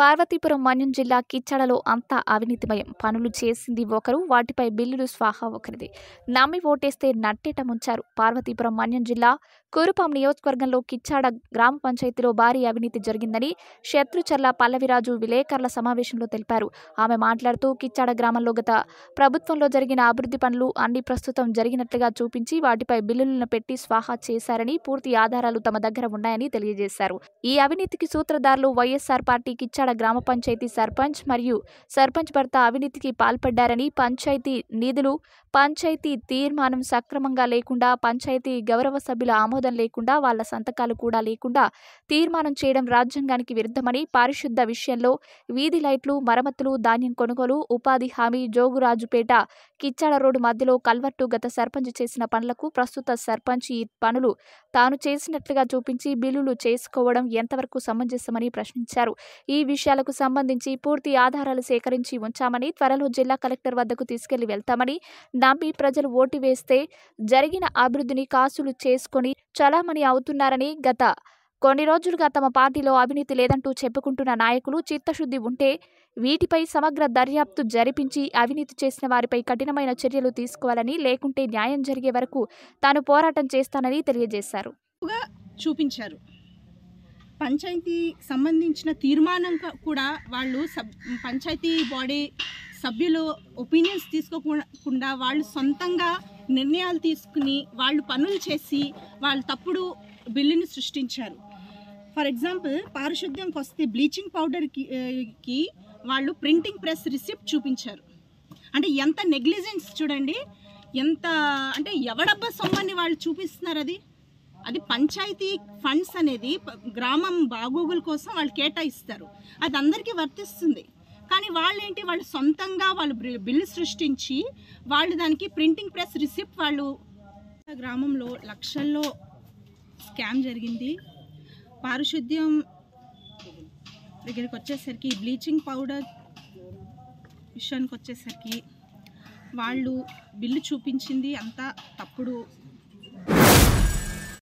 పార్వతీపురం మన్యం జిల్లా కిచ్చడలో అంతా అవినీతిమయం పనులు చేసింది ఒకరు వాటిపై బిల్లులు స్వాహా ఒకరిది నమ్మి ఓటేస్తే నట్టేట ముంచారు పార్వతీపురం మన్యం జిల్లా కురుపాం నియోజకవర్గంలో కిచ్చాడ గ్రామ పంచాయతీలో భారీ అవినీతి జరిగిందని శత్రుచర్ల పల్లవిరాజు విలేకరుల సమావేశంలో తెలిపారు ఆమె మాట్లాడుతూ కిచ్చాడ గ్రామంలో గత ప్రభుత్వంలో జరిగిన అభివృద్ధి పనులు అన్ని ప్రస్తుతం జరిగినట్లుగా చూపించి వాటిపై బిల్లులను పెట్టి స్వాహా చేశారని పూర్తి ఆధారాలు తమ దగ్గర ఉన్నాయని తెలియజేశారు ఈ అవినీతికి సూత్రధారులు వైఎస్ఆర్ పార్టీ కిచ్చాడ కాకినాడ గ్రామ పంచాయతీ సర్పంచ్ మరియు సర్పంచ్ భర్త అవినీతికి పాల్పడ్డారని పంచాయతీ నిధులు పంచాయతీ తీర్మానం సక్రమంగా లేకుండా పంచాయతీ గౌరవ సభ్యుల ఆమోదం లేకుండా వాళ్ళ సంతకాలు కూడా లేకుండా తీర్మానం చేయడం రాజ్యాంగానికి విరుద్ధమని పారిశుద్ధ విషయంలో వీధి లైట్లు మరమ్మతులు ధాన్యం కొనుగోలు ఉపాధి హామీ జోగురాజుపేట కిచ్చాడ రోడ్డు మధ్యలో కల్వర్టు గత సర్పంచ్ చేసిన పనులకు ప్రస్తుత సర్పంచ్ ఈ పనులు తాను చేసినట్లుగా చూపించి బిల్లులు చేసుకోవడం ఎంతవరకు సమంజసమని ప్రశ్నించారు ఈ విషయాలకు సంబంధించి పూర్తి ఆధారాలు సేకరించి ఉంచామని త్వరలో జిల్లా కలెక్టర్ వద్దకు తీసుకెళ్లి వెళ్తామని నమ్మి ప్రజలు ఓటు వేస్తే జరిగిన అభివృద్ధిని కాసులు చేసుకుని చలామణి అవుతున్నారని గత కొన్ని రోజులుగా తమ పార్టీలో అవినీతి లేదంటూ చెప్పుకుంటున్న నాయకులు చిత్తశుద్ధి ఉంటే వీటిపై సమగ్ర దర్యాప్తు జరిపించి అవినీతి చేసిన వారిపై కఠినమైన చర్యలు తీసుకోవాలని లేకుంటే న్యాయం జరిగే వరకు తాను పోరాటం చేస్తానని తెలియజేశారు చూపించారు పంచాయతీ సంబంధించిన తీర్మానం కూడా వాళ్ళు సబ్ పంచాయతీ బాడీ సభ్యులు ఒపీనియన్స్ తీసుకోకుండా వాళ్ళు సొంతంగా నిర్ణయాలు తీసుకుని వాళ్ళు పనులు చేసి వాళ్ళు తప్పుడు బిల్లుని సృష్టించారు ఫర్ ఎగ్జాంపుల్ పారిశుద్ధ్యంకి వస్తే బ్లీచింగ్ పౌడర్కి వాళ్ళు ప్రింటింగ్ ప్రెస్ రిసిప్ట్ చూపించారు అంటే ఎంత నెగ్లిజెన్స్ చూడండి ఎంత అంటే ఎవడబ్బా సొమ్మని వాళ్ళు చూపిస్తున్నారు అది అది పంచాయతీ ఫండ్స్ అనేది గ్రామం బాగోగుల కోసం వాళ్ళు కేటాయిస్తారు అది అందరికీ వర్తిస్తుంది కానీ వాళ్ళేంటి వాళ్ళు సొంతంగా వాళ్ళు బిల్లు సృష్టించి వాళ్ళు దానికి ప్రింటింగ్ ప్రెస్ రిసిప్ట్ వాళ్ళు గ్రామంలో లక్షల్లో స్కామ్ జరిగింది పారిశుద్ధ్యం దగ్గరికి వచ్చేసరికి బ్లీచింగ్ పౌడర్ విషయానికి వచ్చేసరికి వాళ్ళు బిల్లు చూపించింది అంతా తప్పుడు